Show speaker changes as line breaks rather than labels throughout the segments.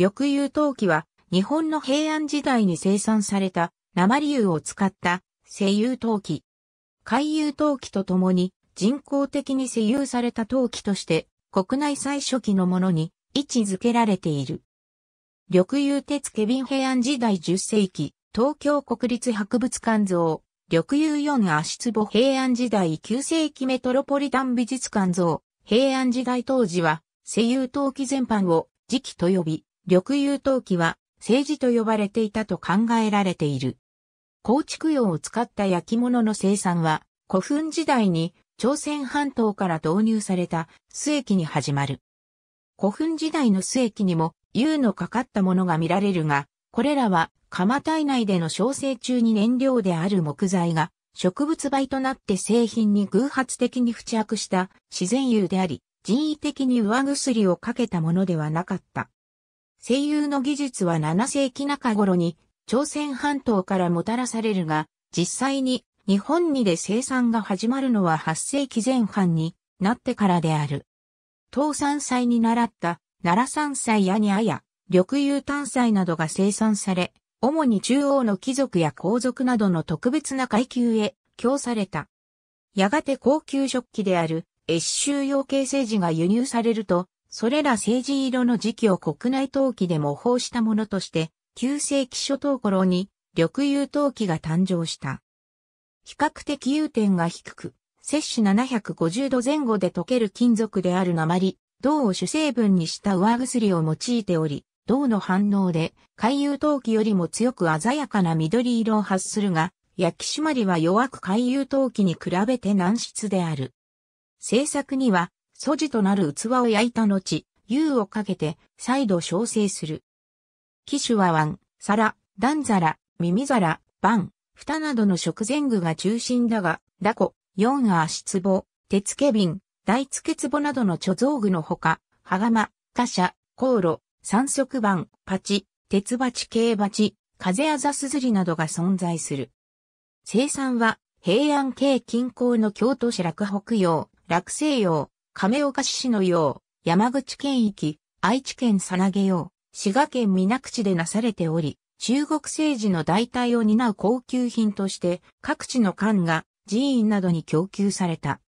緑油陶器は日本の平安時代に生産された鉛油を使った石油陶器。海油陶器とともに人工的に石油された陶器として国内最初期のものに位置づけられている。緑油鉄ケビン平安時代10世紀東京国立博物館像緑油4足壺平安時代9世紀メトロポリタン美術館像平安時代当時は石油陶器全般を時期と呼び、緑油陶器は、政治と呼ばれていたと考えられている。構築用を使った焼き物の生産は、古墳時代に朝鮮半島から導入された末期に始まる。古墳時代の末期にも、釉のかかったものが見られるが、これらは、釜体内での焼成中に燃料である木材が、植物灰となって製品に偶発的に付着した自然油であり、人為的に上薬をかけたものではなかった。声優の技術は7世紀中頃に朝鮮半島からもたらされるが、実際に日本にで生産が始まるのは8世紀前半になってからである。東山祭に習った奈良山祭やにあや、緑遊炭祭などが生産され、主に中央の貴族や皇族などの特別な階級へ供された。やがて高級食器である越州養鶏成時が輸入されると、それら政治色の時期を国内陶器で模倣したものとして、旧世紀初頭頃に緑油陶器が誕生した。比較的融点が低く、摂取750度前後で溶ける金属である鉛、銅を主成分にした上薬を用いており、銅の反応で、海遊陶器よりも強く鮮やかな緑色を発するが、焼き締まりは弱く海遊陶器に比べて軟質である。製作には、素地となる器を焼いた後、湯をかけて、再度焼成する。機種は碗、皿、段皿、耳皿、盤、蓋などの食前具が中心だが、ダコ、四足壺、手け瓶、大付壺などの貯蔵具のほか、は釜、貨車、航路、三足板、パチ、鉄鉢軽鉢、風あざすずりなどが存在する。生産は、平安系近郊の京都市落北洋、落西洋、亀岡市のよう、山口県域、愛知県さなげよう、滋賀県皆口でなされており、中国政治の代替を担う高級品として、各地の官が寺院などに供給された。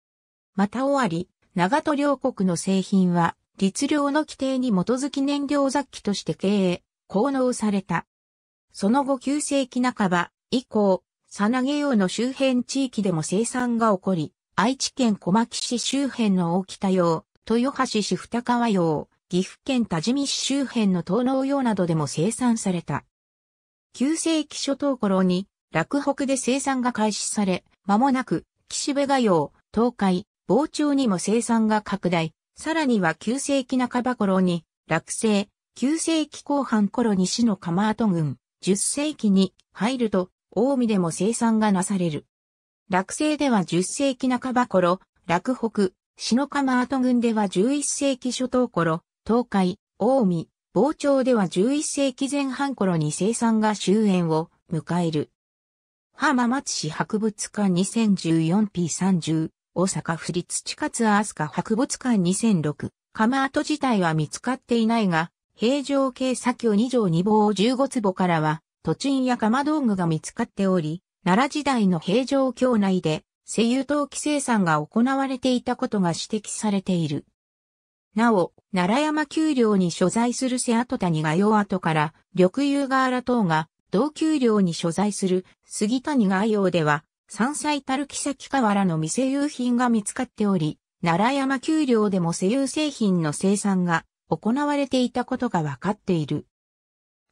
また終わり、長戸両国の製品は、律令の規定に基づき燃料雑器として経営、効能された。その後9世紀半ば以降、サナゲうの周辺地域でも生産が起こり、愛知県小牧市周辺の大北洋、豊橋市二川洋、岐阜県多治見市周辺の東農洋などでも生産された。旧世紀初頭頃に、落北で生産が開始され、間もなく、岸辺画洋、東海、傍聴にも生産が拡大、さらには旧世紀半ば頃に、落成、旧世紀後半頃に市の釜跡群、10世紀に入ると、近江でも生産がなされる。落成では10世紀半ば頃、落北、篠釜跡群では11世紀初頭頃、東海、大海、傍聴では11世紀前半頃に生産が終焉を迎える。浜松市博物館 2014P30、大阪府立地下津飛鳥博物館2006、釜跡自体は見つかっていないが、平城系左京2条2房15坪からは、土地や釜道具が見つかっており、奈良時代の平城京内で、西油陶器生産が行われていたことが指摘されている。なお、奈良山丘陵に所在する瀬跡谷が用跡から、緑油河原等が、同丘陵に所在する杉谷が用では、山菜たる木崎河原の未製油品が見つかっており、奈良山丘陵でも西油製品の生産が行われていたことがわかっている。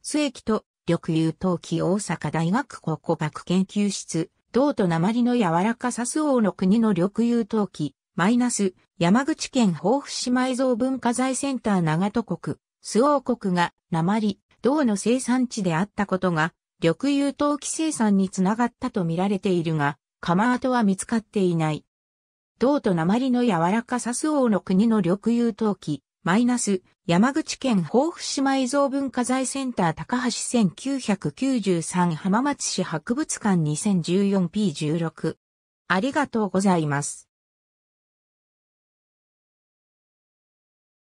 末駅と緑優陶器大阪大学考古学研究室、銅と鉛の柔らかさ周王の国の緑優陶器、マイナス、山口県防府市埋蔵文化財センター長戸国、周王国が鉛、銅の生産地であったことが、緑優陶器生産につながったと見られているが、釜跡は見つかっていない。銅と鉛の柔らかさ周王の国の緑優陶器、マイナス、山口県豊富市埋蔵文化財センター高橋1993浜松市博物館 2014P16。ありがとうございます。